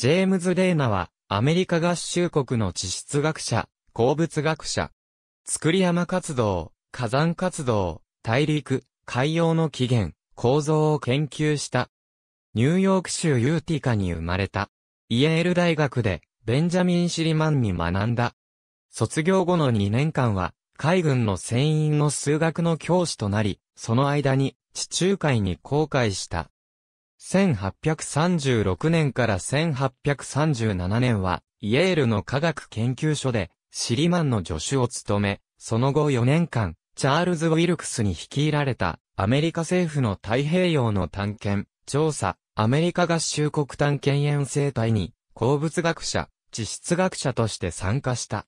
ジェームズ・レーナは、アメリカ合衆国の地質学者、鉱物学者。作り山活動、火山活動、大陸、海洋の起源、構造を研究した。ニューヨーク州ユーティカに生まれた。イエール大学で、ベンジャミン・シリマンに学んだ。卒業後の2年間は、海軍の船員の数学の教師となり、その間に、地中海に航海した。1836年から1837年は、イエールの科学研究所で、シリマンの助手を務め、その後4年間、チャールズ・ウィルクスに率いられた、アメリカ政府の太平洋の探検、調査、アメリカ合衆国探検園生態に、鉱物学者、地質学者として参加した。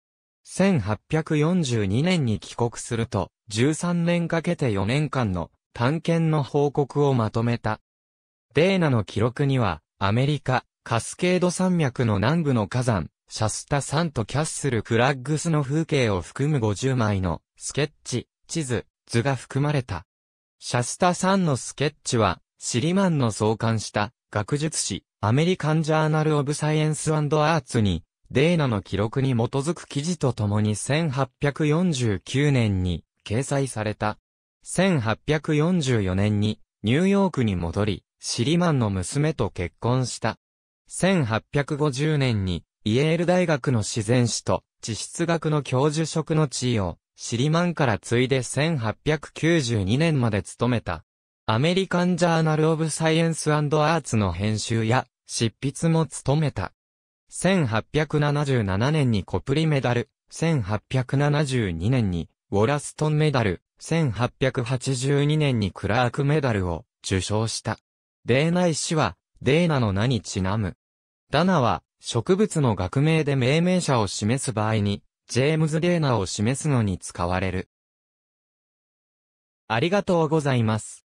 1842年に帰国すると、13年かけて4年間の探検の報告をまとめた。デーナの記録には、アメリカ、カスケード山脈の南部の火山、シャスタ山とキャッスルクラッグスの風景を含む50枚のスケッチ、地図、図が含まれた。シャスタ山のスケッチは、シリマンの創刊した学術誌、アメリカンジャーナル・オブ・サイエンス・アーツに、デーナの記録に基づく記事とともに1849年に掲載された。1844年にニューヨークに戻り、シリマンの娘と結婚した。1850年に、イエール大学の自然史と地質学の教授職の地位を、シリマンから継いで1892年まで務めた。アメリカンジャーナル・オブ・サイエンス・アーツの編集や執筆も務めた。1877年にコプリメダル、1872年にウォラストンメダル、1882年にクラークメダルを受賞した。デーナ氏は、デーナの名にちなむ。ダナは、植物の学名で命名者を示す場合に、ジェームズ・デーナを示すのに使われる。ありがとうございます。